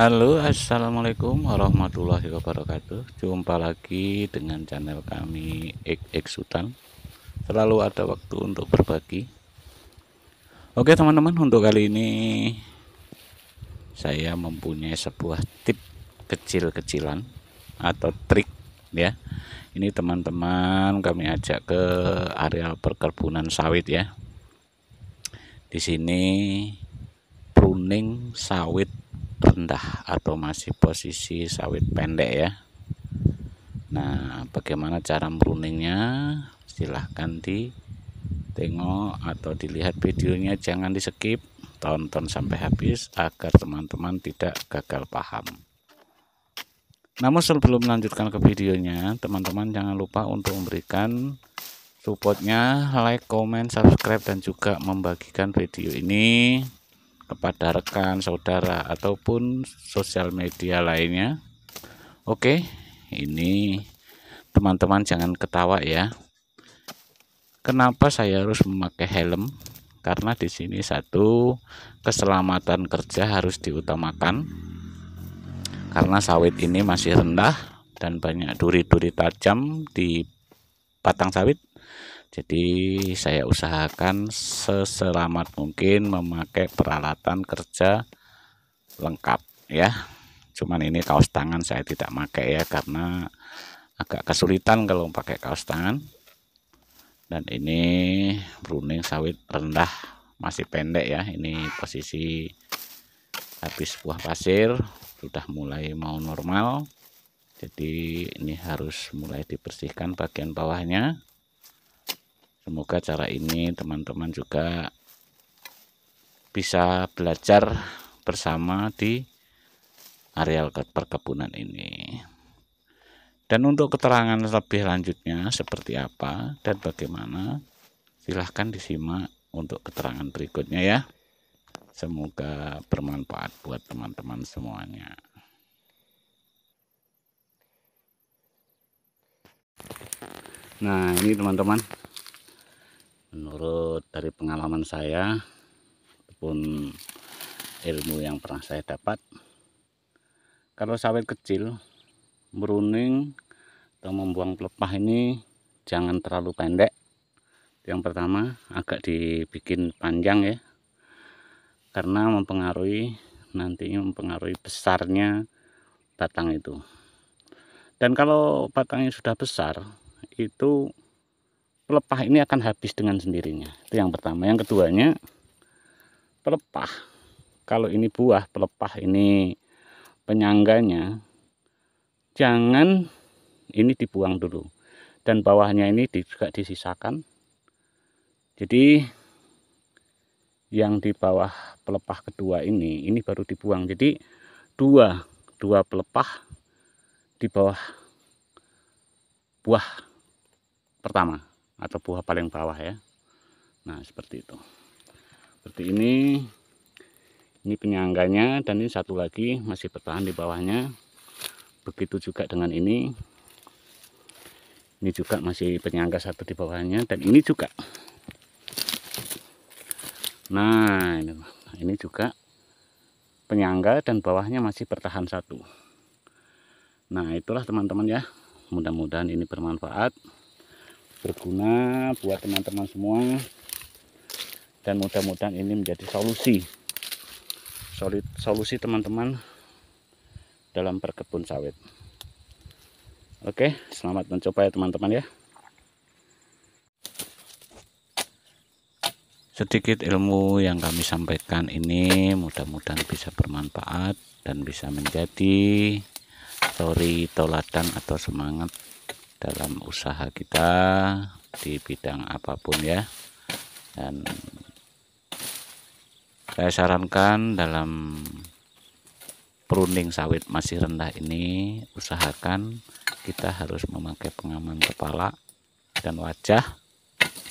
Halo assalamualaikum warahmatullahi wabarakatuh jumpa lagi dengan channel kami XX Sultan selalu ada waktu untuk berbagi Oke teman-teman untuk kali ini saya mempunyai sebuah tip kecil-kecilan atau trik ya ini teman-teman kami ajak ke area perkebunan sawit ya di sini pruning sawit rendah atau masih posisi sawit pendek ya Nah bagaimana cara meruningnya silahkan di tengok atau dilihat videonya jangan di skip tonton sampai habis agar teman-teman tidak gagal paham namun sebelum melanjutkan ke videonya teman-teman jangan lupa untuk memberikan supportnya like, comment, subscribe dan juga membagikan video ini kepada rekan, saudara ataupun sosial media lainnya. Oke, ini teman-teman jangan ketawa ya. Kenapa saya harus memakai helm? Karena di sini satu keselamatan kerja harus diutamakan. Karena sawit ini masih rendah dan banyak duri-duri tajam di batang sawit jadi saya usahakan seselamat mungkin memakai peralatan kerja lengkap ya cuman ini kaos tangan saya tidak pakai ya karena agak kesulitan kalau pakai kaos tangan dan ini bruning sawit rendah masih pendek ya ini posisi habis buah pasir sudah mulai mau normal jadi ini harus mulai dibersihkan bagian bawahnya Semoga cara ini teman-teman juga bisa belajar bersama di areal perkebunan ini. Dan untuk keterangan lebih lanjutnya seperti apa dan bagaimana, silahkan disimak untuk keterangan berikutnya ya. Semoga bermanfaat buat teman-teman semuanya. Nah ini teman-teman dari pengalaman saya ataupun ilmu yang pernah saya dapat kalau sawit kecil meruning atau membuang pelepah ini jangan terlalu pendek yang pertama agak dibikin panjang ya karena mempengaruhi nantinya mempengaruhi besarnya batang itu dan kalau batangnya sudah besar itu pelepah ini akan habis dengan sendirinya itu yang pertama yang keduanya pelepah kalau ini buah pelepah ini penyangganya jangan ini dibuang dulu dan bawahnya ini juga disisakan jadi yang di bawah pelepah kedua ini ini baru dibuang jadi dua dua pelepah di bawah buah pertama atau buah paling bawah ya nah seperti itu seperti ini ini penyangganya dan ini satu lagi masih bertahan di bawahnya begitu juga dengan ini ini juga masih penyangga satu di bawahnya dan ini juga nah ini, ini juga penyangga dan bawahnya masih bertahan satu nah itulah teman-teman ya mudah-mudahan ini bermanfaat berguna buat teman-teman semua dan mudah-mudahan ini menjadi solusi solid solusi teman-teman dalam perkebunan sawit oke selamat mencoba ya teman-teman ya sedikit ilmu yang kami sampaikan ini mudah-mudahan bisa bermanfaat dan bisa menjadi story toladan atau semangat dalam usaha kita di bidang apapun ya dan saya sarankan dalam pruning sawit masih rendah ini usahakan kita harus memakai pengaman kepala dan wajah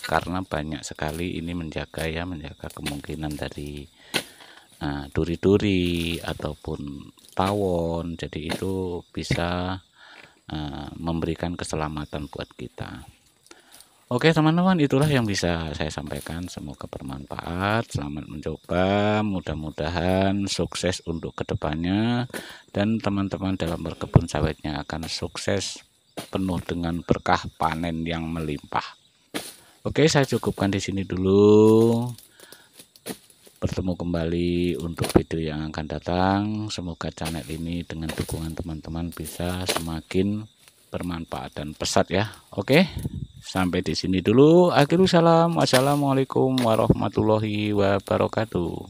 karena banyak sekali ini menjaga ya menjaga kemungkinan dari eh, duri-duri uh, ataupun tawon jadi itu bisa Eh, memberikan keselamatan buat kita. Oke teman-teman itulah yang bisa saya sampaikan semoga bermanfaat selamat mencoba mudah-mudahan sukses untuk kedepannya dan teman-teman dalam berkebun sawitnya akan sukses penuh dengan berkah panen yang melimpah Oke saya cukupkan di sini dulu bertemu kembali untuk video yang akan datang semoga channel ini dengan dukungan teman-teman bisa semakin bermanfaat dan pesat ya oke sampai di sini dulu Akhirul salam wassalamualaikum warahmatullahi wabarakatuh